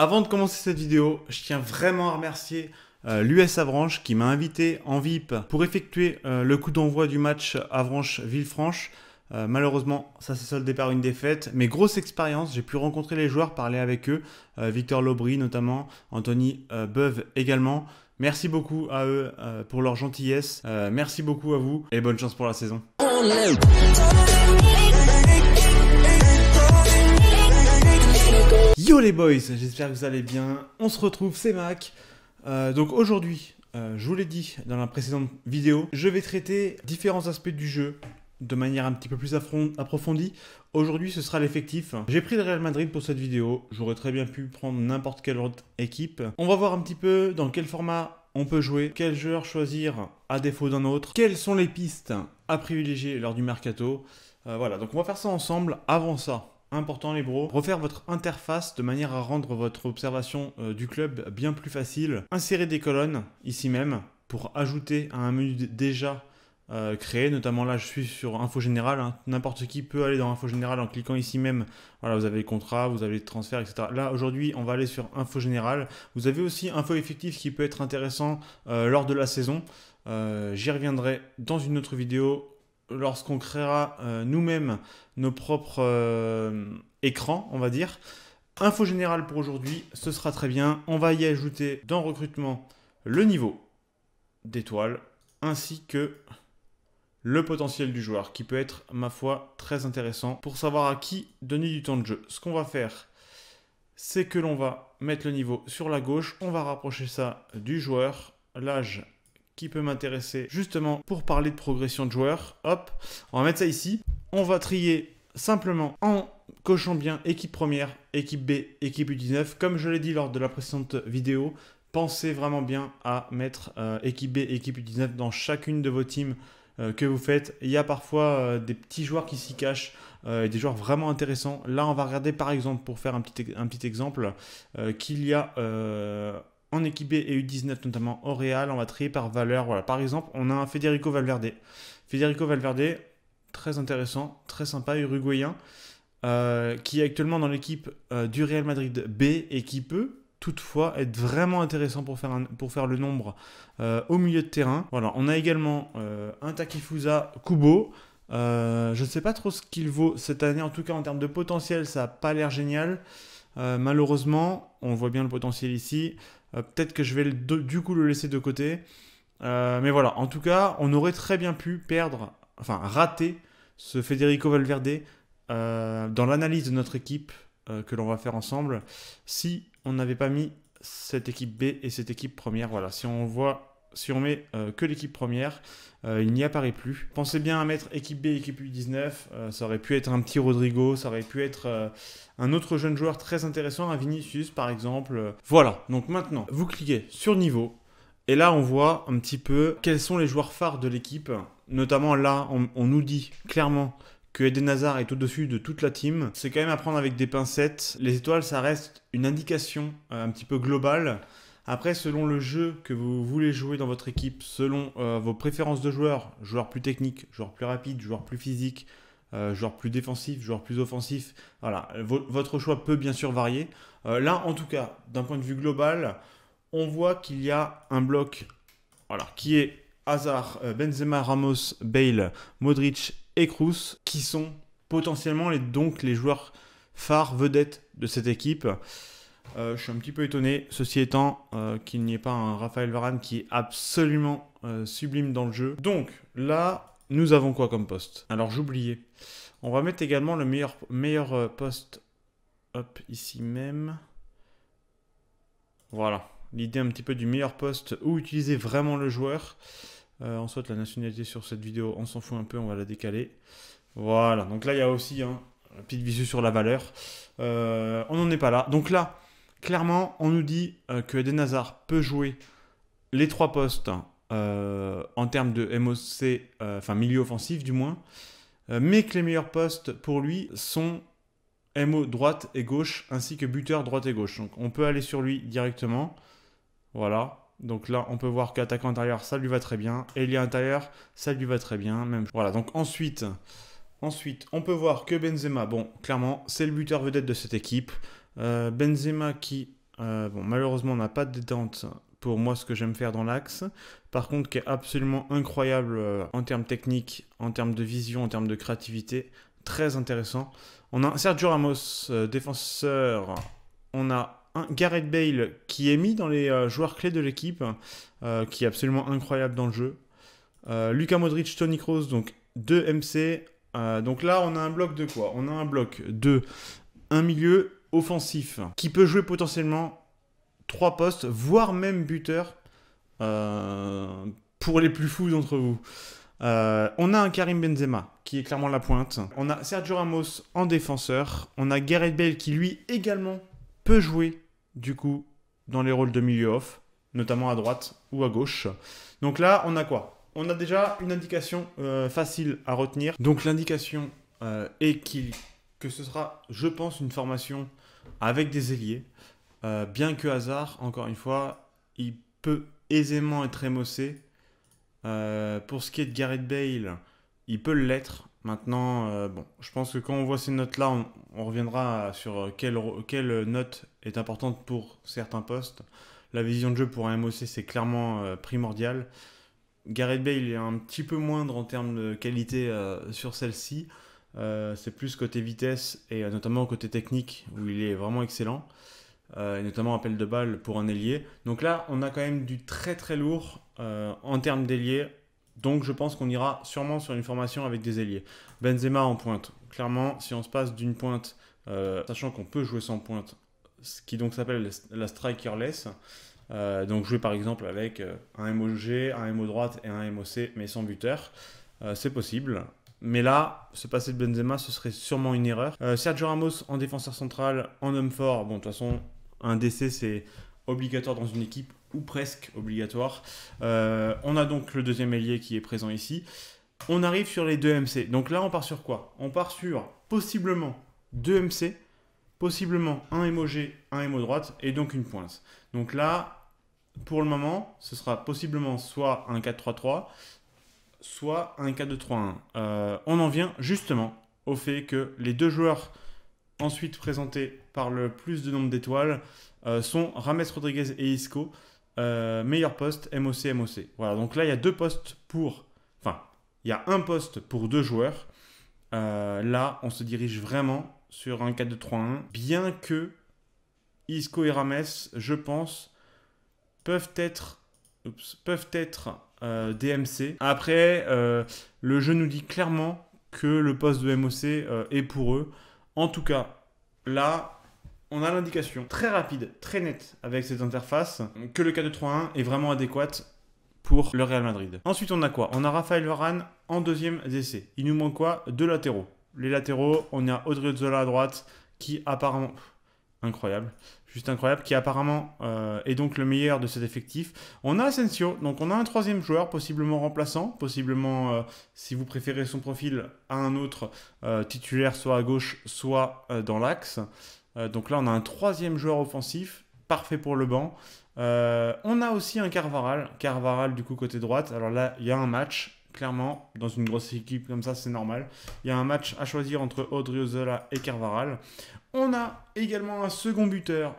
Avant de commencer cette vidéo, je tiens vraiment à remercier euh, l'US Avranches qui m'a invité en VIP pour effectuer euh, le coup d'envoi du match Avranches-Villefranche. Euh, malheureusement, ça s'est soldé par une défaite, mais grosse expérience, j'ai pu rencontrer les joueurs, parler avec eux, Victor Lobry notamment, Anthony Beuve également. Merci beaucoup à eux pour leur gentillesse, merci beaucoup à vous et bonne chance pour la saison. les boys, j'espère que vous allez bien. On se retrouve, c'est Mac. Euh, donc aujourd'hui, euh, je vous l'ai dit dans la précédente vidéo, je vais traiter différents aspects du jeu de manière un petit peu plus approfondie. Aujourd'hui, ce sera l'effectif. J'ai pris le Real Madrid pour cette vidéo. J'aurais très bien pu prendre n'importe quelle autre équipe. On va voir un petit peu dans quel format on peut jouer, quel joueur choisir à défaut d'un autre, quelles sont les pistes à privilégier lors du mercato. Euh, voilà, donc on va faire ça ensemble. Avant ça, important les bros, refaire votre interface de manière à rendre votre observation euh, du club bien plus facile, insérer des colonnes ici même pour ajouter à un menu déjà euh, créé, notamment là je suis sur info générale, hein. n'importe qui peut aller dans info générale en cliquant ici même, voilà vous avez les contrats, vous avez les transferts, etc. Là aujourd'hui on va aller sur info générale, vous avez aussi info effectif qui peut être intéressant euh, lors de la saison, j'y reviendrai dans une autre vidéo, lorsqu'on créera euh, nous-mêmes nos propres euh, écrans, on va dire. Info générale pour aujourd'hui, ce sera très bien. On va y ajouter dans recrutement le niveau d'étoile ainsi que le potentiel du joueur qui peut être, ma foi, très intéressant pour savoir à qui donner du temps de jeu. Ce qu'on va faire, c'est que l'on va mettre le niveau sur la gauche, on va rapprocher ça du joueur, l'âge qui peut m'intéresser justement pour parler de progression de joueurs. Hop, on va mettre ça ici. On va trier simplement en cochant bien équipe première, équipe B, équipe U19. Comme je l'ai dit lors de la précédente vidéo, pensez vraiment bien à mettre euh, équipe B, équipe U19 dans chacune de vos teams euh, que vous faites. Il y a parfois euh, des petits joueurs qui s'y cachent et des joueurs vraiment intéressants. Là, on va regarder par exemple, pour faire un petit, un petit exemple, qu'il y a en équipe B et U19 notamment au Real, on va trier par valeur. Voilà. Par exemple, on a un Federico Valverde. Federico Valverde, très intéressant, très sympa, uruguayen, euh, qui est actuellement dans l'équipe euh, du Real Madrid B et qui peut toutefois être vraiment intéressant pour faire, pour faire le nombre euh, au milieu de terrain. Voilà, on a également un Takifusa Kubo. je ne sais pas trop ce qu'il vaut cette année, en tout cas en termes de potentiel, ça n'a pas l'air génial. malheureusement, on voit bien le potentiel ici. Euh, peut-être que je vais du coup le laisser de côté. Euh, mais voilà, en tout cas, on aurait très bien pu perdre, enfin rater ce Federico Valverde euh, dans l'analyse de notre équipe que l'on va faire ensemble si on n'avait pas mis cette équipe B et cette équipe première. Voilà, si on voit si on met euh, que l'équipe première, euh, il n'y apparaît plus. Pensez bien à mettre équipe B, équipe U19, euh, ça aurait pu être un petit Rodrigo, ça aurait pu être un autre jeune joueur très intéressant, un Vinicius par exemple. Voilà, donc maintenant, vous cliquez sur niveau, et là on voit un petit peu quels sont les joueurs phares de l'équipe. Notamment là, on, nous dit clairement que Eden Hazard est au-dessus de toute la team. C'est quand même à prendre avec des pincettes. Les étoiles, ça reste une indication un petit peu globale. Après, selon le jeu que vous voulez jouer dans votre équipe, selon euh, vos préférences de joueurs, joueur plus technique, joueur plus rapide, joueur plus physique, euh, joueurs joueur plus défensif, joueur plus offensif, voilà, votre choix peut bien sûr varier. Euh, là, en tout cas, d'un point de vue global, on voit qu'il y a un bloc voilà, qui est Hazard, Benzema, Ramos, Bale, Modric et Kroos, qui sont potentiellement les, donc les joueurs phares vedettes de cette équipe. Euh, je suis un petit peu étonné, ceci étant euh, qu'il n'y ait pas un Raphaël Varane qui est absolument euh, sublime dans le jeu. Donc là, nous avons quoi comme poste Alors j'oubliais. On va mettre également le meilleur, meilleur poste. Hop, ici même. Voilà. L'idée un petit peu du meilleur poste où utiliser vraiment le joueur. En soit, la nationalité sur cette vidéo, on s'en fout un peu, on va la décaler. Voilà, donc là il y a aussi un hein, petit visu sur la valeur. on n'en est pas là. Donc là, Clairement, on nous dit euh, que Eden Hazard peut jouer les trois postes euh, en termes de MOC, euh, enfin milieu offensif du moins, mais que les meilleurs postes pour lui sont MO droite et gauche, ainsi que buteur droite et gauche. Donc on peut aller sur lui directement. Voilà, donc là, on peut voir qu'attaquant intérieur, ça lui va très bien. Ailier intérieur, ça lui va très bien. Même... Voilà, donc ensuite, ensuite, on peut voir que Benzema, bon, clairement, c'est le buteur vedette de cette équipe. Euh, Benzema qui, euh, malheureusement, n'a pas de détente pour moi ce que j'aime faire dans l'axe. Par contre, qui est absolument incroyable euh, en termes techniques, en termes de vision, en termes de créativité. Très intéressant. On a Sergio Ramos, défenseur. On a un Gareth Bale qui est mis dans les joueurs clés de l'équipe, qui est absolument incroyable dans le jeu. Euh, Lucas Modric, Tony Kroos, donc deux MC. donc là, on a un bloc de quoi On a un bloc de un milieu offensif qui peut jouer potentiellement trois postes, voire même buteur euh, pour les plus fous d'entre vous. Euh, on a un Karim Benzema qui est clairement la pointe. On a Sergio Ramos en défenseur. On a Gareth Bale qui lui également peut jouer du coup dans les rôles de milieu off, notamment à droite ou à gauche. Donc là, on a quoi On a déjà une indication euh, facile à retenir. Donc l'indication est qu'il que ce sera, je pense, une formation avec des ailiers. Euh, bien que hasard encore une fois, il peut aisément être émosé. Euh, pour ce qui est de Gareth Bale, il peut l'être. Maintenant, euh, bon, je pense que quand on voit ces notes-là, on, reviendra sur quelle, note est importante pour certains postes. La vision de jeu pour un MOC, c'est clairement primordial. Gareth Bale est un petit peu moindre en termes de qualité sur celle-ci. Euh, c'est plus côté vitesse et euh, notamment côté technique où il est vraiment excellent, euh, et notamment appel de balle pour un ailier. Donc là, on a quand même du très très lourd en termes d'ailier. Donc je pense qu'on ira sûrement sur une formation avec des ailiers. Benzema en pointe. Clairement, si on se passe d'une pointe, sachant qu'on peut jouer sans pointe, ce qui donc s'appelle la strikerless, donc jouer par exemple avec un MOG, un MO droite et un MOC, mais sans buteur, c'est possible. Mais là, se passer de Benzema, ce serait sûrement une erreur. Euh, Sergio Ramos en défenseur central, en homme fort. Bon, de toute façon, un décès, c'est obligatoire dans une équipe, ou presque obligatoire. Euh, on a donc le deuxième ailier qui est présent ici. On arrive sur les deux MC. Donc là, on part sur quoi On part sur possiblement deux MC, possiblement un MOG, un MO droite, et donc une pointe. Donc là, pour le moment, ce sera possiblement soit un 4-3-3, soit un 4-2-3-1. Euh, on en vient justement au fait que les deux joueurs ensuite présentés par le plus de nombre d'étoiles euh, sont Rames Rodriguez et Isco. Euh, meilleur poste, MOC, MOC. Voilà, donc là, il y a deux postes pour... Enfin, il y a un poste pour deux joueurs. là, on se dirige vraiment sur un 4-2-3-1. Bien que Isco et Rames, je pense, peuvent être... peuvent être euh, DMC. Après, euh, le jeu nous dit clairement que le poste de MOC euh, est pour eux. En tout cas, là, on a l'indication très rapide, très nette avec cette interface que le 4-3-1 est vraiment adéquate pour le Real Madrid. Ensuite, on a quoi On a Raphaël Varane en deuxième essai. Il nous manque quoi Deux latéraux. Les latéraux, on a Audrey Zola à droite qui apparemment... Incroyable juste incroyable, qui apparemment euh, est donc le meilleur de cet effectif. On a Asensio, donc on a un troisième joueur, possiblement remplaçant, possiblement, euh, si vous préférez son profil, à un autre euh, titulaire, soit à gauche, soit dans l'axe. donc là, on a un troisième joueur offensif, parfait pour le banc. on a aussi un Carvaral, Carvaral du coup côté droite. Alors là, il y a un match, clairement, dans une grosse équipe comme ça, c'est normal. Il y a un match à choisir entre Odriozola et Carvaral. On a également un second buteur,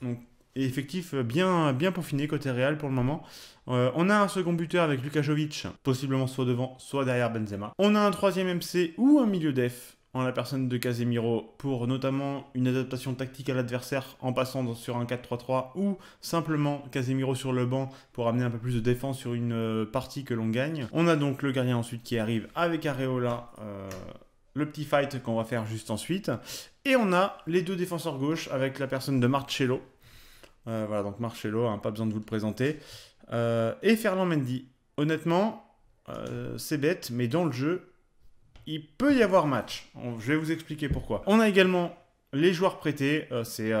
donc effectif bien, bien peaufiné côté Real pour le moment. Euh, on a un second buteur avec Luka possiblement soit devant, soit derrière Benzema. On a un troisième MC ou un milieu def en la personne de Casemiro pour notamment une adaptation tactique à l'adversaire en passant sur un 4-3-3 ou simplement Casemiro sur le banc pour amener un peu plus de défense sur une euh, partie que l'on gagne. On a donc le gardien ensuite qui arrive avec Areola. Euh, le petit fight qu'on va faire juste ensuite. Et on a les deux défenseurs gauche avec la personne de Marcello. Euh, voilà, donc Marcello, hein, pas besoin de vous le présenter. Euh, et Ferland Mendy. Honnêtement, euh, c'est bête, mais dans le jeu, il peut y avoir match. je vais vous expliquer pourquoi. On a également les joueurs prêtés. c'est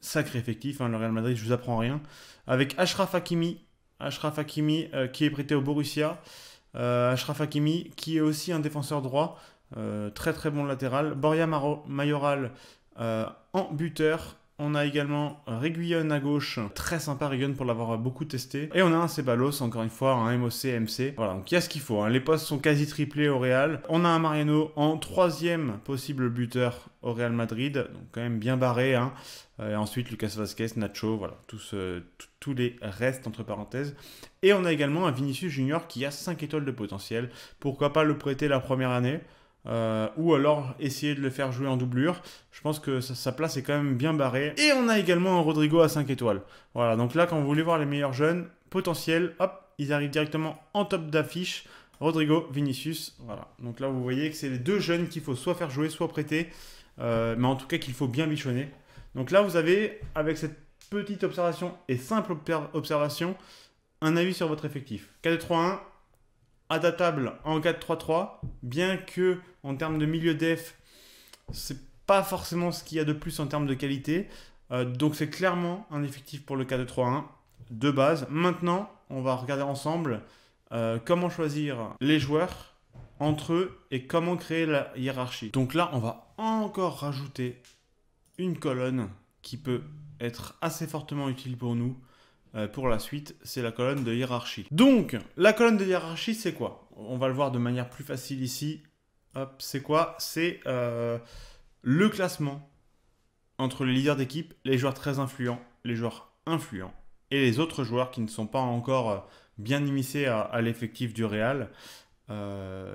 sacré effectif, hein, le Real Madrid, je vous apprends rien. Avec Ashraf Hakimi, Ashraf Hakimi qui est prêté au Borussia. Ashraf Hakimi qui est aussi un défenseur droit. Euh, très très bon latéral. Boria Mayoral euh, en buteur. On a également Reguillon à gauche, très sympa Reguillon pour l'avoir beaucoup testé. Et on a un Ceballos, encore une fois, un MOC, MC. Voilà, donc il y a ce qu'il faut. Hein. Les postes sont quasi triplés au Real. On a un Mariano en troisième possible buteur au Real Madrid, donc quand même bien barré. Hein. Euh, et ensuite Lucas Vazquez, Nacho, voilà, tous, tous les restes entre parenthèses. Et on a également un Vinicius Junior qui a 5 étoiles de potentiel. Pourquoi pas le prêter la première année euh, ou alors essayer de le faire jouer en doublure. Je pense que sa, place est quand même bien barrée. Et on a également un Rodrigo à 5 étoiles. Voilà, donc là, quand vous voulez voir les meilleurs jeunes potentiels, hop, ils arrivent directement en top d'affiche. Rodrigo, Vinicius, voilà. Donc là, vous voyez que c'est les deux jeunes qu'il faut soit faire jouer, soit prêter, euh, mais en tout cas qu'il faut bien bichonner. Donc là, vous avez, avec cette petite observation et simple observation, un avis sur votre effectif. 4-3-1, adaptable en 4-3-3, bien que en termes de milieu def, c'est pas forcément ce qu'il y a de plus en termes de qualité. Euh, donc c'est clairement un effectif pour le 4-3-1 de base. Maintenant, on va regarder ensemble euh, comment choisir les joueurs entre eux et comment créer la hiérarchie. Donc là, on va encore rajouter une colonne qui peut être assez fortement utile pour nous euh, pour la suite, c'est la colonne de hiérarchie. Donc, la colonne de hiérarchie, c'est quoi On va le voir de manière plus facile ici. c'est quoi C'est euh, le classement entre les leaders d'équipe, les joueurs très influents, les joueurs influents et les autres joueurs qui ne sont pas encore euh, bien immiscés à, l'effectif du Real,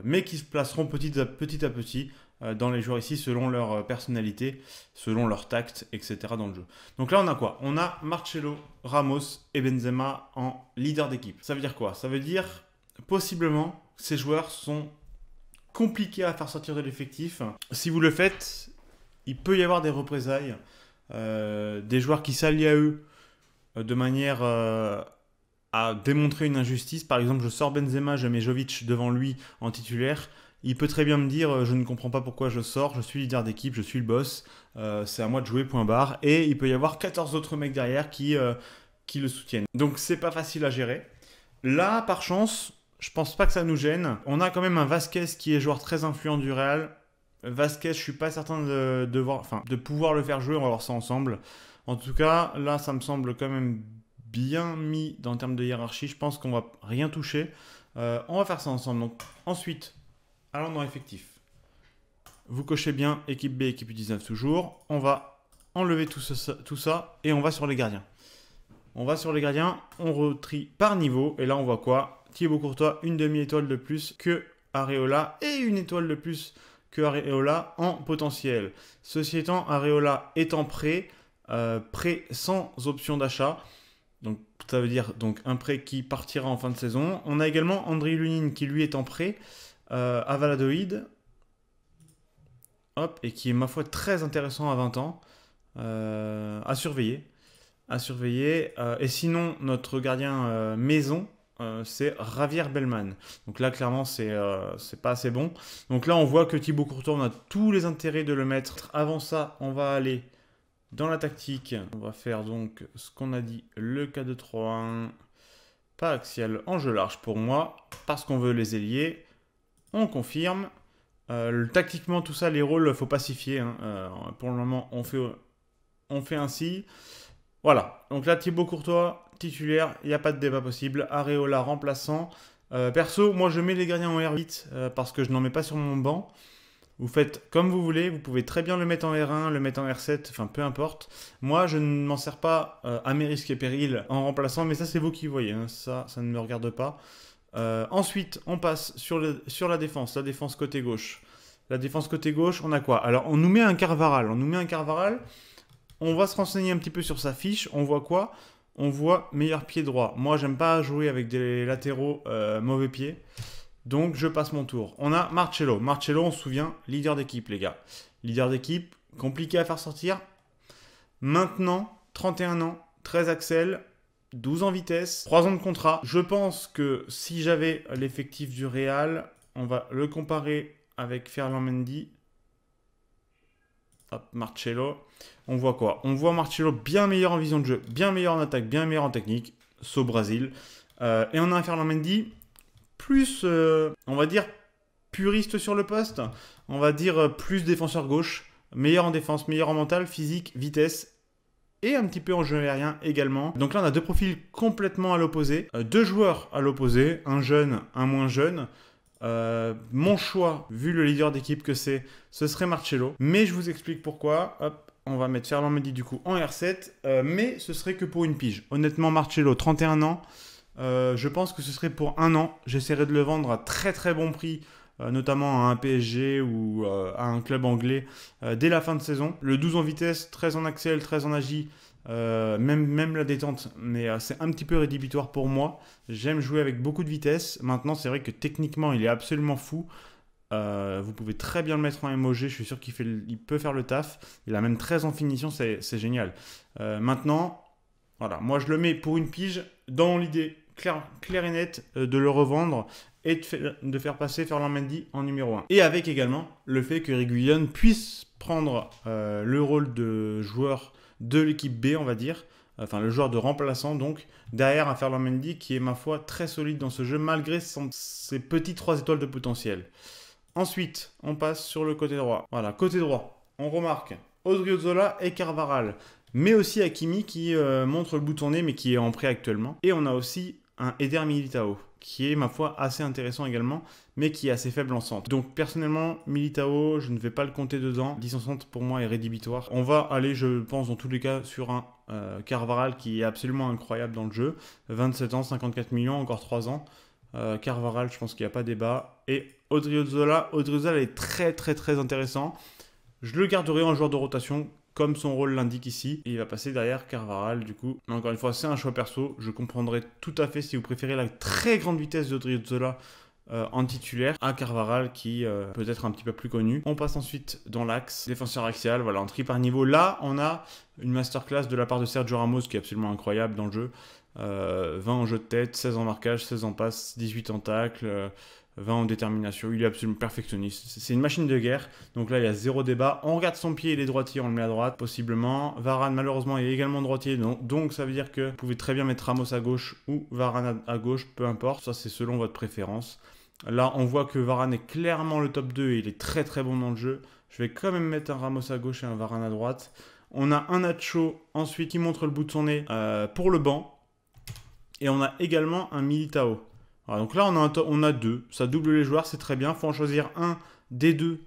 mais qui se placeront petit, à petit euh, dans les joueurs ici selon leur euh, personnalité, selon leur tact, etc. dans le jeu. Donc là, on a quoi On a Marcelo, Ramos et Benzema en leader d'équipe. Ça veut dire quoi Ça veut dire possiblement ces joueurs sont compliqués à faire sortir de l'effectif. Si vous le faites, il peut y avoir des représailles, euh, des joueurs qui s'allient à eux de manière à démontrer une injustice. Par exemple, je sors Benzema, je mets Jovic devant lui en titulaire. Il peut très bien me dire euh, je ne comprends pas pourquoi je sors, je suis leader d'équipe, je suis le boss, euh, c'est à moi de jouer, point barre. Et il peut y avoir 14 autres mecs derrière qui, euh, qui le soutiennent. Donc c'est pas facile à gérer. Là, par chance, je pense pas que ça nous gêne. On a quand même un Vasquez qui est joueur très influent du Real. Vasquez, je suis pas certain de, voir, enfin, de pouvoir le faire jouer, on va voir ça ensemble. En tout cas, là, ça me semble quand même bien mis dans le terme de hiérarchie. Je pense qu'on va rien toucher. on va faire ça ensemble. Donc, ensuite, Allons dans effectif. Vous cochez bien équipe B, équipe U19 toujours. On va enlever tout, ça et on va sur les gardiens. On va sur les gardiens, on retrie par niveau. Et là, on voit quoi Thibaut Courtois, une demi-étoile de plus que Areola et une étoile de plus que Areola en potentiel. Ceci étant, Areola est en prêt, euh, prêt sans option d'achat. Donc ça veut dire donc un prêt qui partira en fin de saison. On a également André Lunin qui lui est en prêt, euh, Avaladoïde et qui est, ma foi, très intéressant à 20 ans. Euh, à surveiller. À surveiller. Euh, et sinon, notre gardien maison, c'est Javier Bellman. Donc là, clairement, c'est c'est pas assez bon. Donc là, on voit que Thibaut Courtois, on a tous les intérêts de le mettre. Avant ça, on va aller dans la tactique. On va faire donc ce qu'on a dit, le 4-2-3-1. Pas axial en jeu large pour moi, parce qu'on veut les ailiers on confirme. Euh, tactiquement, tout ça, les rôles, faut pacifier. Hein. Euh, pour le moment, on fait, on fait ainsi. Voilà. Donc là, Thibaut Courtois, titulaire, il n'y a pas de débat possible. Areola remplaçant. Euh, perso, moi, je mets les gardiens en R8 parce que je n'en mets pas sur mon banc. Vous faites comme vous voulez. Vous pouvez très bien le mettre en R1, le mettre en R7, enfin peu importe. Moi, je ne m'en sers pas à mes risques et périls en remplaçant, mais ça, c'est vous qui voyez. Hein. Ça, ça ne me regarde pas. Euh, ensuite, on passe sur, la défense, la défense côté gauche. La défense côté gauche, on a quoi Alors, on nous met un Carvaral. On nous met un Carvaral. On va se renseigner un petit peu sur sa fiche. On voit quoi On voit meilleur pied droit. Moi, j'aime pas jouer avec des latéraux euh, mauvais pieds. Donc, je passe mon tour. On a Marcello. Marcello, on se souvient, leader d'équipe, les gars. Leader d'équipe, compliqué à faire sortir. Maintenant, 31 ans, 13 Axel. 12 ans vitesse, 3 ans de contrat. Je pense que si j'avais l'effectif du Real, on va le comparer avec Ferland Mendy. Hop, Marcello. On voit quoi On voit Marcello bien meilleur en vision de jeu, bien meilleur en attaque, bien meilleur en technique, sauf Brésil. Euh, et on a un Ferland Mendy plus, euh, on va dire, puriste sur le poste. On va dire euh, plus défenseur gauche, meilleur en défense, meilleur en mental, physique, vitesse et un petit peu en jeu aérien également. Donc là, on a deux profils complètement à l'opposé, euh, deux joueurs à l'opposé, un jeune, un moins jeune. Euh, mon choix, vu le leader d'équipe que c'est, ce serait Marcello. Mais je vous explique pourquoi. Hop, on va mettre Ferland Mendy du coup en R7. Euh, mais ce serait que pour une pige. Honnêtement, Marcello, 31 ans. je pense que ce serait pour un an. J'essaierai de le vendre à très très bon prix euh, notamment à un PSG ou euh, à un club anglais euh, dès la fin de saison. Le 12 en vitesse, 13 en axel, 13 en agi, même, même la détente, mais c'est un petit peu rédhibitoire pour moi. J'aime jouer avec beaucoup de vitesse. Maintenant, c'est vrai que techniquement, il est absolument fou. vous pouvez très bien le mettre en MOG. je suis sûr qu'il peut faire le taf. Il a même 13 en finition, c'est génial. maintenant, voilà, moi je le mets pour une pige dans l'idée clair, et net euh, de le revendre et de faire, passer Ferland Mendy en numéro 1. Et avec également le fait que Riguillon puisse prendre euh, le rôle de joueur de l'équipe B, on va dire, enfin le joueur de remplaçant donc, derrière un Ferland Mendy qui est ma foi très solide dans ce jeu malgré ses petites 3 étoiles de potentiel. Ensuite, on passe sur le côté droit. Voilà, côté droit, on remarque Odriozola et Carvaral, mais aussi Akimi qui euh, montre le bout mais qui est en prêt actuellement. Et on a aussi un Eder Militao, qui est ma foi assez intéressant également, mais qui est assez faible en centre. Donc personnellement, Militao, je ne vais pas le compter dedans. 10 en centre pour moi est rédhibitoire. On va aller, je pense, dans tous les cas, sur un euh, Carvaral qui est absolument incroyable dans le jeu. 27 ans, 54 millions, encore 3 ans. Euh, Carvaral, je pense qu'il n'y a pas débat. Et Odriozola, Odriozola est très très très intéressant. Je le garderai en joueur de rotation comme son rôle l'indique ici, il va passer derrière Carvaral du coup. Mais encore une fois, c'est un choix perso, je comprendrai tout à fait si vous préférez la très grande vitesse de Driozola euh, en titulaire à Carvaral qui euh, peut être un petit peu plus connu. On passe ensuite dans l'axe, défenseur axial, voilà, en tri par niveau. Là, on a une masterclass de la part de Sergio Ramos qui est absolument incroyable dans le jeu. 20 euh, en jeu de tête, 16 en marquage, 16 en passe, 18 en tacle, Va en détermination, il est absolument perfectionniste. C'est une machine de guerre, donc là il y a zéro débat. On regarde son pied, il est droitier, on le met à droite, possiblement. Varane, malheureusement, est également droitier, donc, ça veut dire que vous pouvez très bien mettre Ramos à gauche ou Varane à, gauche, peu importe, ça c'est selon votre préférence. Là, on voit que Varane est clairement le top 2 et il est très très bon dans le jeu. Je vais quand même mettre un Ramos à gauche et un Varane à droite. On a un Nacho ensuite qui montre le bout de son nez euh, pour le banc. Et on a également un Militao. Ah, donc là, on a, on a deux. Ça double les joueurs, c'est très bien. Il faut en choisir un des deux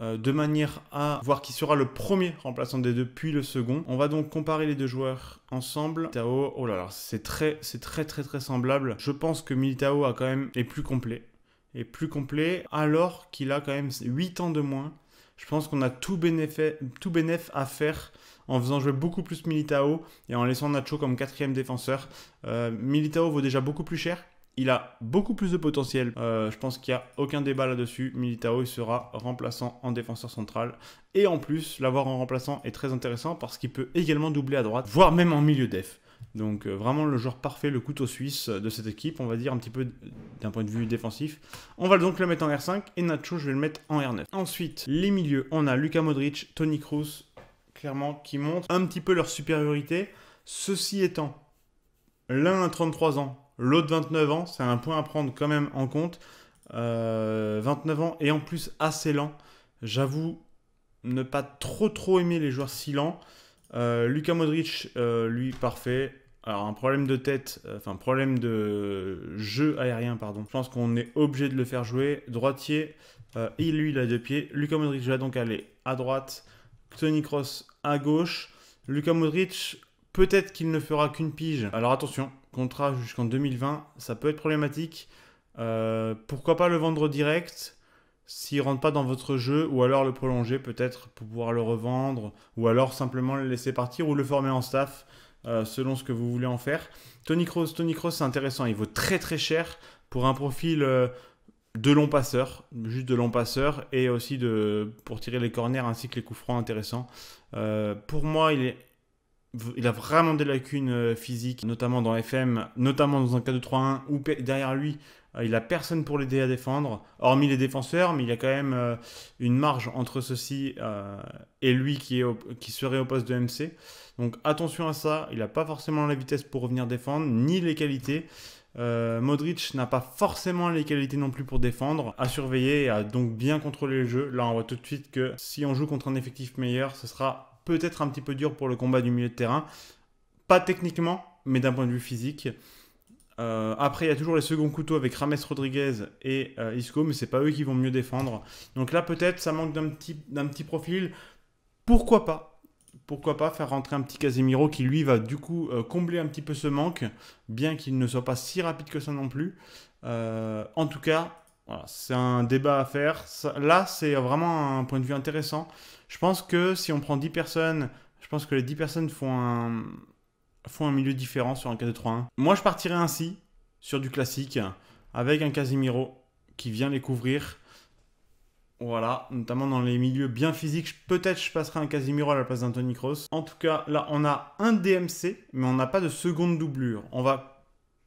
euh, de manière à voir qui sera le premier remplaçant des deux, puis le second. On va donc comparer les deux joueurs ensemble. Militao, oh là là, c'est très, très, très, très semblable. Je pense que Militao a quand même, est plus complet. Est plus complet, alors qu'il a quand même 8 ans de moins. Je pense qu'on a tout bénéfice tout à faire en faisant jouer beaucoup plus Militao et en laissant Nacho comme quatrième défenseur. Euh, Militao vaut déjà beaucoup plus cher. Il a beaucoup plus de potentiel. Euh, je pense qu'il n'y a aucun débat là-dessus. Militao, il sera remplaçant en défenseur central. Et en plus, l'avoir en remplaçant est très intéressant parce qu'il peut également doubler à droite, voire même en milieu def. Donc euh, vraiment le joueur parfait, le couteau suisse euh, de cette équipe, on va dire un petit peu d'un point de vue défensif. On va donc le mettre en R5 et Nacho, je vais le mettre en R9. Ensuite, les milieux, on a Luca Modric, Tony Kroos, clairement, qui montrent un petit peu leur supériorité. Ceci étant, l'un a 33 ans, L'autre 29 ans, c'est un point à prendre quand même en compte. 29 euh, ans et en plus assez lent. J'avoue ne pas trop trop aimer les joueurs si lents. Euh, Luka Modric, euh, lui, parfait. Alors un problème de tête, euh, enfin problème de jeu aérien, pardon. Je pense qu'on est obligé de le faire jouer. Droitier, il lui a deux pieds. Luka Modric va donc aller à droite. Tony Cross à gauche. Luka Modric, peut-être qu'il ne fera qu'une pige. Alors attention, contrat jusqu'en 2020, ça peut être problématique. Euh, pourquoi pas le vendre direct s'il rentre pas dans votre jeu, ou alors le prolonger peut-être pour pouvoir le revendre, ou alors simplement le laisser partir ou le former en staff euh, selon ce que vous voulez en faire. Tony cross Tony cross c'est intéressant, il vaut très très cher pour un profil euh, de long passeur, juste de long passeur, et aussi de, pour tirer les corners ainsi que les coups francs intéressants. pour moi, il est il a vraiment des lacunes euh, physiques, notamment dans FM, notamment dans un cas de 3 1 où derrière lui, euh, il a personne pour l'aider à défendre, hormis les défenseurs, mais il y a quand même euh, une marge entre ceux-ci et lui qui, serait au poste de MC. Donc attention à ça, il n'a pas forcément la vitesse pour revenir défendre, ni les qualités. Modric n'a pas forcément les qualités non plus pour défendre, à surveiller et à donc bien contrôler le jeu. Là, on voit tout de suite que si on joue contre un effectif meilleur, ce sera peut-être un petit peu dur pour le combat du milieu de terrain. Pas techniquement, mais d'un point de vue physique. Euh, après, il y a toujours les seconds couteaux avec Rames Rodriguez et euh, Isco, mais c'est pas eux qui vont mieux défendre. Donc là, peut-être, ça manque d'un petit, d'un petit profil. Pourquoi pas Pourquoi pas faire rentrer un petit Casemiro qui, lui, va du coup euh, combler un petit peu ce manque, bien qu'il ne soit pas si rapide que ça non plus. en tout cas, voilà, c'est un débat à faire. là, c'est vraiment un point de vue intéressant. Je pense que si on prend 10 personnes, je pense que les 10 personnes font un, font un milieu différent sur un 4-2-3-1. Moi, je partirais ainsi, sur du classique, avec un Casimiro qui vient les couvrir. Voilà, notamment dans les milieux bien physiques, peut-être je passerai un Casimiro à la place d'un cross En tout cas, là, on a un DMC, mais on n'a pas de seconde doublure. On va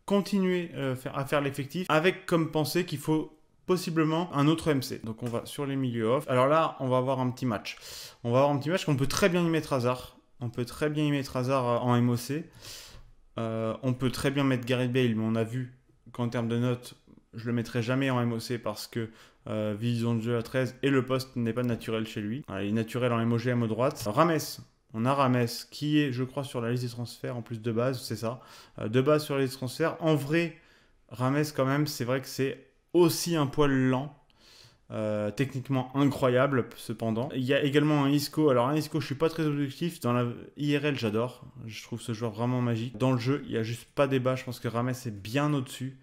continuer euh, à faire l'effectif avec comme pensée qu'il faut possiblement un autre MC. Donc on va sur les milieux off. Alors là, on va avoir un petit match. On va avoir un petit match qu'on peut très bien y mettre hasard. On peut très bien y mettre hasard euh, en MOC. Euh, on peut très bien mettre Gary Bale, mais on a vu qu'en termes de notes, je le mettrai jamais en MOC parce que euh, vision de jeu à 13 et le poste n'est pas naturel chez lui. Ah, il est naturel en MOGM au droite. Rames, on a Rames qui est, je crois, sur la liste des transferts en plus de base, c'est ça. Euh, de base sur la liste des transferts. En vrai, Rames, quand même, c'est vrai que c'est aussi un poil lent. Euh, techniquement incroyable, cependant. Il y a également un Isco. Alors, un Isco, je suis pas très objectif. Dans la IRL, j'adore. Je trouve ce joueur vraiment magique. Dans le jeu, il n'y a juste pas débat. Je pense que Rames est bien au-dessus.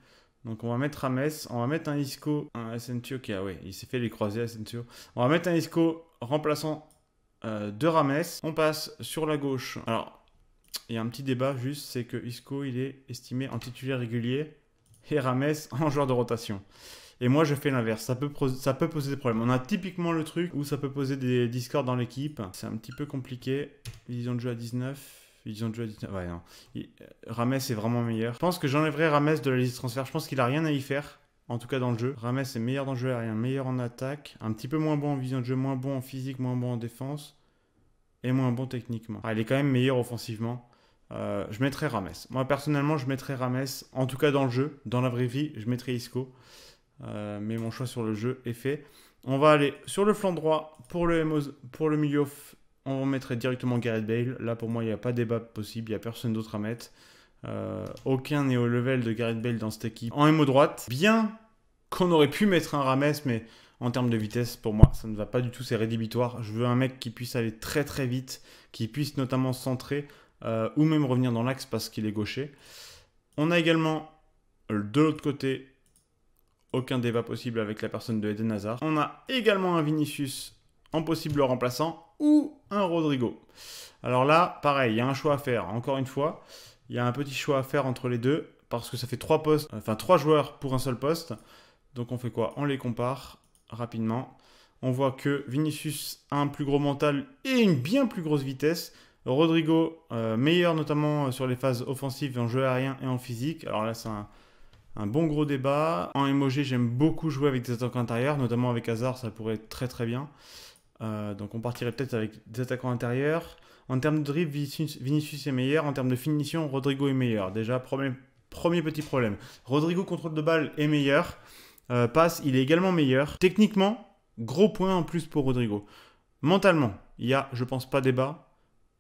Donc, on va mettre Rames. On va mettre un Isco. Un Asensio qui a, ouais, il s'est fait les croisés, Asensio. On va mettre un Isco remplaçant euh, de Rames. On passe sur la gauche. Alors, il y a un petit débat juste c'est que Isco, il est estimé en titulaire régulier et Rames en joueur de rotation. Et moi, je fais l'inverse. Ça peut, ça peut poser des problèmes. On a typiquement le truc où ça peut poser des discords dans l'équipe. C'est un petit peu compliqué. Vision de jeu à 19. Vision de jeu à 19. Ouais, non. Euh, Rames est vraiment meilleur. Je pense que j'enlèverai Rames de la liste de transfert. Je pense qu'il a rien à y faire. En tout cas dans le jeu. Rames est meilleur dans le jeu aérien, meilleur en attaque. Un petit peu moins bon en vision de jeu, moins bon en physique, moins bon en défense. Et moins bon techniquement. Ah, il est quand même meilleur offensivement. Euh, je mettrais Rames. Moi, personnellement, je mettrais Rames. En tout cas, dans le jeu, dans la vraie vie, je mettrais Isco. Euh, mais mon choix sur le jeu est fait. On va aller sur le flanc droit. Pour le, MOS, pour le milieu, on mettrait directement Gareth Bale. Là, pour moi, il n'y a pas de débat possible. Il n'y a personne d'autre à mettre. Euh, aucun n'est au level de Gareth Bale dans cette équipe. En MO droite, bien qu'on aurait pu mettre un Rames, mais en termes de vitesse, pour moi, ça ne va pas du tout. C'est rédhibitoire. Je veux un mec qui puisse aller très très vite, qui puisse notamment centrer euh, ou même revenir dans l'axe parce qu'il est gaucher. On a également euh, de l'autre côté aucun débat possible avec la personne de Eden Hazard. On a également un Vinicius en possible remplaçant ou un Rodrigo. Alors là, pareil, il y a un choix à faire. Encore une fois, il y a un petit choix à faire entre les deux parce que ça fait trois postes, enfin trois joueurs pour un seul poste. Donc on fait quoi On les compare rapidement. On voit que Vinicius a un plus gros mental et une bien plus grosse vitesse. Rodrigo, euh, meilleur notamment euh, sur les phases offensives en jeu aérien et en physique. Alors là, c'est un, bon gros débat. En MOG, j'aime beaucoup jouer avec des attaquants intérieurs, notamment avec Hazard, ça pourrait être très très bien. Euh, donc on partirait peut-être avec des attaquants intérieurs. En termes de dribble, Vinicius est meilleur. En termes de finition, Rodrigo est meilleur. Déjà, premier, premier petit problème. Rodrigo, contrôle de balle, est meilleur. passe, il est également meilleur. Techniquement, gros point en plus pour Rodrigo. Mentalement, il y a, je pense, pas débat.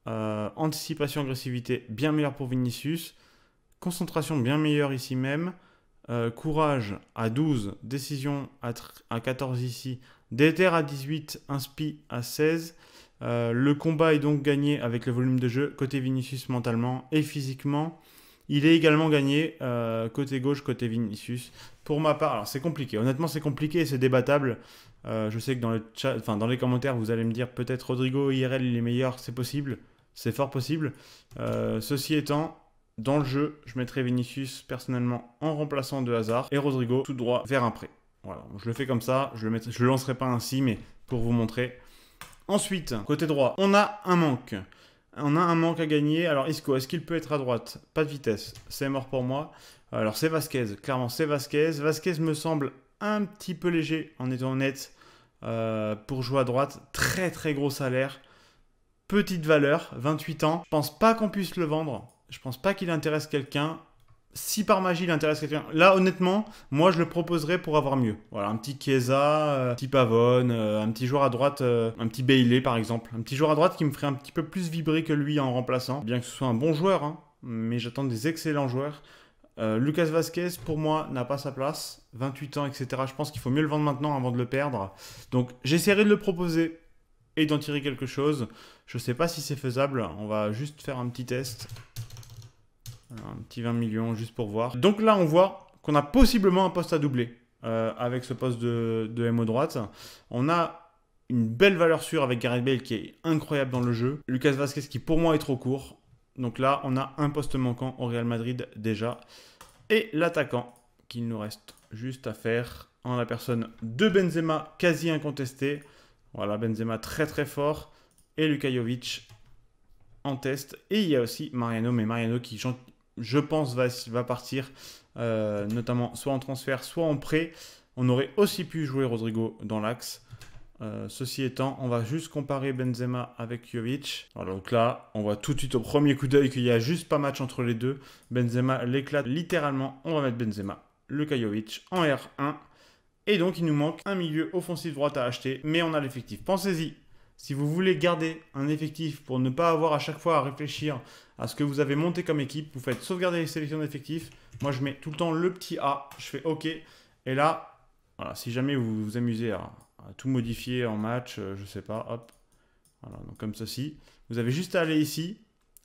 Euh, anticipation, agressivité, bien meilleure pour Vinicius. Concentration, bien meilleure ici même. Euh, courage à 12, décision à, 14 ici, déter à 18, Inspi à 16. Euh, le combat est donc gagné avec le volume de jeu côté Vinicius mentalement et physiquement. Il est également gagné côté gauche, côté Vinicius. Pour ma part, c'est compliqué. Honnêtement, c'est compliqué et c'est débattable. je sais que dans, le dans les commentaires, vous allez me dire peut-être Rodrigo IRL il est meilleur, c'est possible c'est fort possible. Euh, ceci étant, dans le jeu, je mettrai Vinicius personnellement en remplaçant de hasard. et Rodrigo tout droit vers un prêt. Voilà, je le fais comme ça, je le, je le lancerai pas ainsi, mais pour vous montrer. Ensuite, côté droit, on a un manque. On a un manque à gagner. Alors Isco, est-ce qu'il peut être à droite Pas de vitesse, c'est mort pour moi. Alors c'est Vasquez, clairement c'est Vasquez. Vasquez me semble un petit peu léger, en étant honnête, euh, pour jouer à droite. Très très gros salaire petite valeur, 28 ans. Je pense pas qu'on puisse le vendre. Je pense pas qu'il intéresse quelqu'un. Si par magie il intéresse quelqu'un, là honnêtement, moi je le proposerais pour avoir mieux. Voilà, un petit Chiesa, euh, un petit Pavone, euh, un petit joueur à droite, euh, un petit Bailey par exemple. Un petit joueur à droite qui me ferait un petit peu plus vibrer que lui en remplaçant. Bien que ce soit un bon joueur, hein. mais j'attends des excellents joueurs. Lucas Vasquez, pour moi, n'a pas sa place. 28 ans, etc. Je pense qu'il faut mieux le vendre maintenant avant de le perdre. Donc j'essaierai de le proposer et d'en tirer quelque chose. Je sais pas si c'est faisable, on va juste faire un petit test. Euh, un petit 20 millions juste pour voir. Donc là on voit qu'on a possiblement un poste à doubler euh, avec ce poste de, de MO droite. On a une belle valeur sûre avec Gareth Bale qui est incroyable dans le jeu. Lucas Vasquez qui pour moi est trop court. Donc là, on a un poste manquant au Real Madrid déjà. Et l'attaquant qu'il nous reste juste à faire en la personne de Benzema, quasi incontesté. Voilà, Benzema très très fort. Et Luka en test. Et il y a aussi Mariano, mais Mariano qui, je pense, va, partir, euh, notamment soit en transfert, soit en prêt. On aurait aussi pu jouer Rodrigo dans l'axe. Euh, ceci étant, on va juste comparer Benzema avec Jovic. Alors donc là, on voit tout de suite au premier coup d'œil qu'il n'y a juste pas match entre les deux. Benzema l'éclate littéralement. On va mettre Benzema, Luka en R1. Et donc, il nous manque un milieu offensif droit à acheter, mais on a l'effectif. Pensez-y. Si vous voulez garder un effectif pour ne pas avoir à chaque fois à réfléchir à ce que vous avez monté comme équipe, vous faites sauvegarder les sélections d'effectifs. Moi, je mets tout le temps le petit A, je fais OK. Et là, voilà, si jamais vous vous amusez à, tout modifier en match, je euh, je sais pas, hop. Voilà, donc comme ceci. Vous avez juste à aller ici,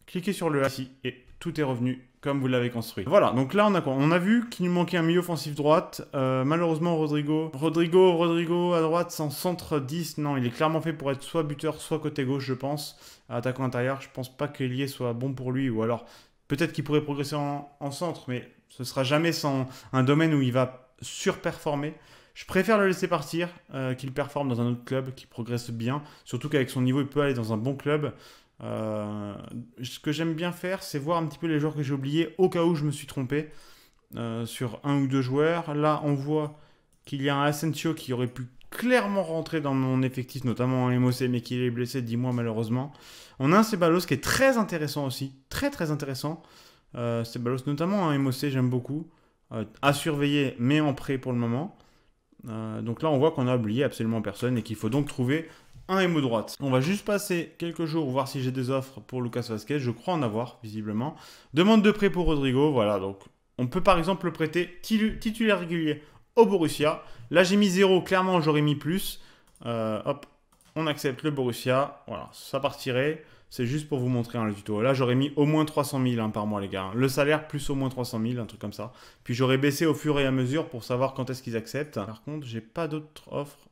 cliquer sur le A ici et tout est revenu comme vous l'avez construit. Voilà, donc là on a On a vu qu'il nous manquait un milieu offensif droite. Euh, malheureusement Rodrigo, Rodrigo, Rodrigo à droite sans centre 10, non, il est clairement fait pour être soit buteur, soit côté gauche je pense. Attaquant intérieur, je pense pas qu'Elié soit bon pour lui, ou alors peut-être qu'il pourrait progresser en, centre, mais ce sera jamais sans un domaine où il va surperformer. Je préfère le laisser partir, euh, qu'il performe dans un autre club, qu'il progresse bien, surtout qu'avec son niveau il peut aller dans un bon club. Euh, ce que j'aime bien faire, c'est voir un petit peu les joueurs que j'ai oubliés au cas où je me suis trompé euh, sur un ou deux joueurs. Là, on voit qu'il y a un Asensio qui aurait pu clairement rentrer dans mon effectif, notamment en MOC, mais qui est blessé 10 mois malheureusement. On a un Ceballos qui est très intéressant aussi, très très intéressant. Euh, Ceballos notamment en MOC, j'aime beaucoup, euh, à surveiller, mais en prêt pour le moment. donc là, on voit qu'on a oublié absolument personne et qu'il faut donc trouver un MO droite. On va juste passer quelques jours voir si j'ai des offres pour Lucas Vasquez. Je crois en avoir, visiblement. Demande de prêt pour Rodrigo. Voilà, donc on peut par exemple le prêter titulaire régulier au Borussia. Là, j'ai mis zéro, Clairement, j'aurais mis plus. Euh, hop, on accepte le Borussia. Voilà, ça partirait. C'est juste pour vous montrer un le tuto. Là, j'aurais mis au moins 300 000 hein, par mois, les gars. Le salaire plus au moins 300 000, un truc comme ça. Puis j'aurais baissé au fur et à mesure pour savoir quand est-ce qu'ils acceptent. Par contre, j'ai pas d'autres offres.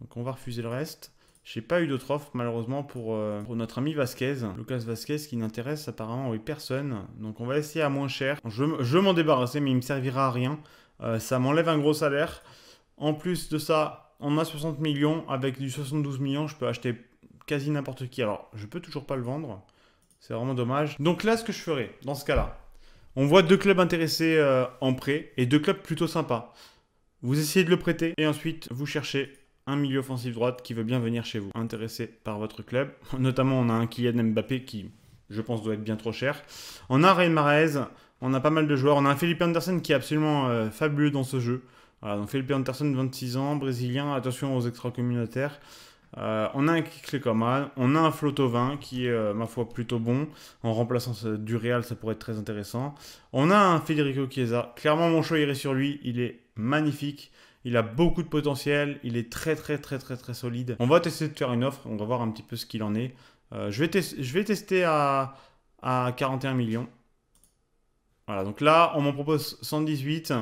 Donc on va refuser le reste. J'ai pas eu d'autres offres malheureusement euh, pour, notre ami Vasquez, Lucas Vasquez qui n'intéresse apparemment personne. Donc on va essayer à moins cher. Je, je m'en débarrasser mais il me servira à rien. Euh, ça m'enlève un gros salaire. En plus de ça, on a 60 millions. Avec du 72 millions, je peux acheter quasi n'importe qui. Alors je peux toujours pas le vendre. C'est vraiment dommage. Donc là, ce que je ferai dans ce cas-là, on voit deux clubs intéressés euh, en prêt et deux clubs plutôt sympas. Vous essayez de le prêter et ensuite vous cherchez un milieu offensif droite qui veut bien venir chez vous, intéressé par votre club. Notamment, on a un Kylian Mbappé qui, je pense, doit être bien trop cher. On a Ray on a pas mal de joueurs. On a un Philippe Anderson qui est absolument euh, fabuleux dans ce jeu. Voilà, donc Philippe Anderson, 26 ans, brésilien, attention aux extra-communautaires. Euh, on a un Kiklekoman, on a un Flotovin qui est, euh, ma foi, plutôt bon. En remplaçant du Real, ça pourrait être très intéressant. On a un Federico Chiesa. Clairement, mon choix irait sur lui. Il est magnifique. Il a beaucoup de potentiel, il est très très très très très solide. On va tester de faire une offre, on va voir un petit peu ce qu'il en est. Euh, je, vais je, vais tester à, à 41 millions. Voilà, donc là, on m'en propose 118.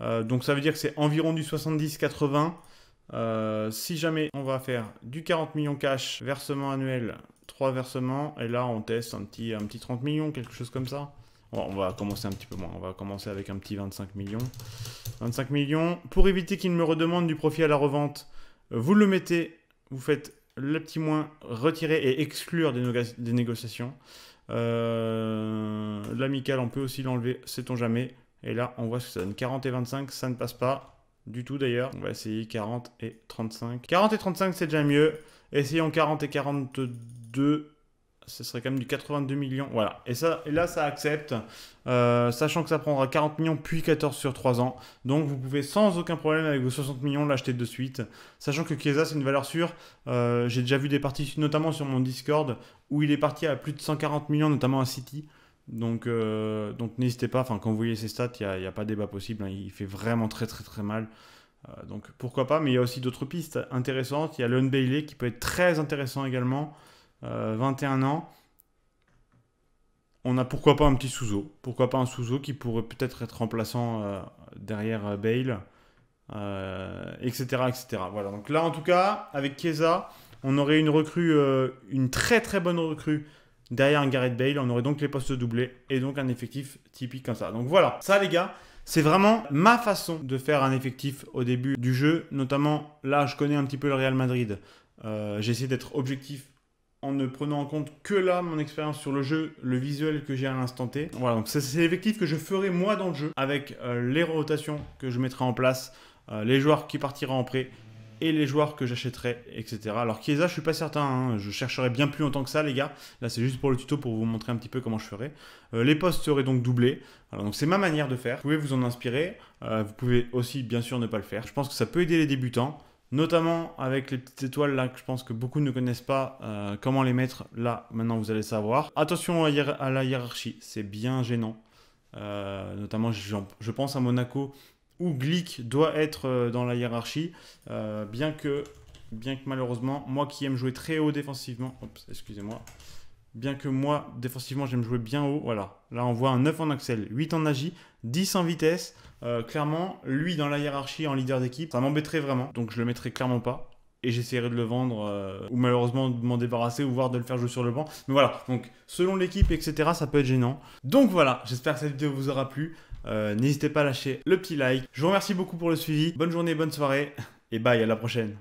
Euh, donc ça veut dire que c'est environ du 70-80. Euh, si jamais on va faire du 40 millions cash, versement annuel, 3 versements, et là on teste un petit, un petit 30 millions, quelque chose comme ça on va commencer un petit peu moins. On va commencer avec un petit 25 millions. 25 millions. Pour éviter qu'il me redemande du profit à la revente, euh, vous le mettez, vous faites le petit moins, retirer et exclure des, négociations. Euh, l'amical, on peut aussi l'enlever, sait-on jamais. Et là, on voit ce que ça donne. 40 et 25, ça ne passe pas du tout d'ailleurs. On va essayer 40 et 35. 40 et 35, c'est déjà mieux. Essayons 40 et 42 ce serait quand même du 82 millions. Voilà. Et, ça, et là, ça accepte, euh, sachant que ça prendra 40 millions puis 14 sur 3 ans. Donc vous pouvez sans aucun problème avec vos 60 millions l'acheter de suite. Sachant que Kesa, c'est une valeur sûre. Euh, j'ai déjà vu des parties, notamment sur mon Discord, où il est parti à plus de 140 millions, notamment à City. Donc, euh, donc n'hésitez pas, enfin, quand vous voyez ses stats, il n'y a, pas de débat possible. Hein. Il fait vraiment très très très mal. donc pourquoi pas, mais il y a aussi d'autres pistes intéressantes. Il y a Leon Bailey qui peut être très intéressant également. 21 euh, ans, on a pourquoi pas un petit Souzo. Pourquoi pas un Souzo qui pourrait peut-être être remplaçant euh, derrière euh, Bale, etc., etc. Voilà, donc là en tout cas, avec Chiesa, on aurait une recrue, une très très bonne recrue derrière un Gareth Bale. On aurait donc les postes doublés et donc un effectif typique comme ça. Donc voilà, ça les gars. C'est vraiment ma façon de faire un effectif au début du jeu. Notamment, là, je connais un petit peu le Real Madrid. J'essaie d'être objectif en ne prenant en compte que là mon expérience sur le jeu, le visuel que j'ai à l'instant T. Voilà, donc c'est l'effectif que je ferai moi dans le jeu avec euh, les rotations que je mettrai en place, euh, les joueurs qui partiront en prêt et les joueurs que j'achèterai, etc. Alors Kiesa, je suis pas certain, hein, je chercherai bien plus longtemps que ça les gars. Là c'est juste pour le tuto pour vous montrer un petit peu comment je ferai. Euh, les postes seraient donc doublés. Alors, donc c'est ma manière de faire. Vous pouvez vous en inspirer. vous pouvez aussi bien sûr ne pas le faire. Je pense que ça peut aider les débutants notamment avec les petites étoiles là que je pense que beaucoup ne connaissent pas euh, comment les mettre là maintenant vous allez savoir attention à, la hiérarchie c'est bien gênant euh, notamment je pense à Monaco où Glick doit être euh, dans la hiérarchie bien que bien que malheureusement moi qui aime jouer très haut défensivement excusez-moi Bien que moi, défensivement, j'aime jouer bien haut. Voilà. Là, on voit un 9 en axel, 8 en agi, 10 en vitesse. Euh, clairement, lui, dans la hiérarchie, en leader d'équipe, ça m'embêterait vraiment. Donc, je le mettrais clairement pas. Et j'essaierai de le vendre, euh, ou malheureusement de m'en débarrasser, ou voir de le faire jouer sur le banc. Mais voilà, donc selon l'équipe, etc., ça peut être gênant. Donc voilà, j'espère que cette vidéo vous aura plu. Euh, n'hésitez pas à lâcher le petit like. Je vous remercie beaucoup pour le suivi. Bonne journée, bonne soirée, et bye, à la prochaine.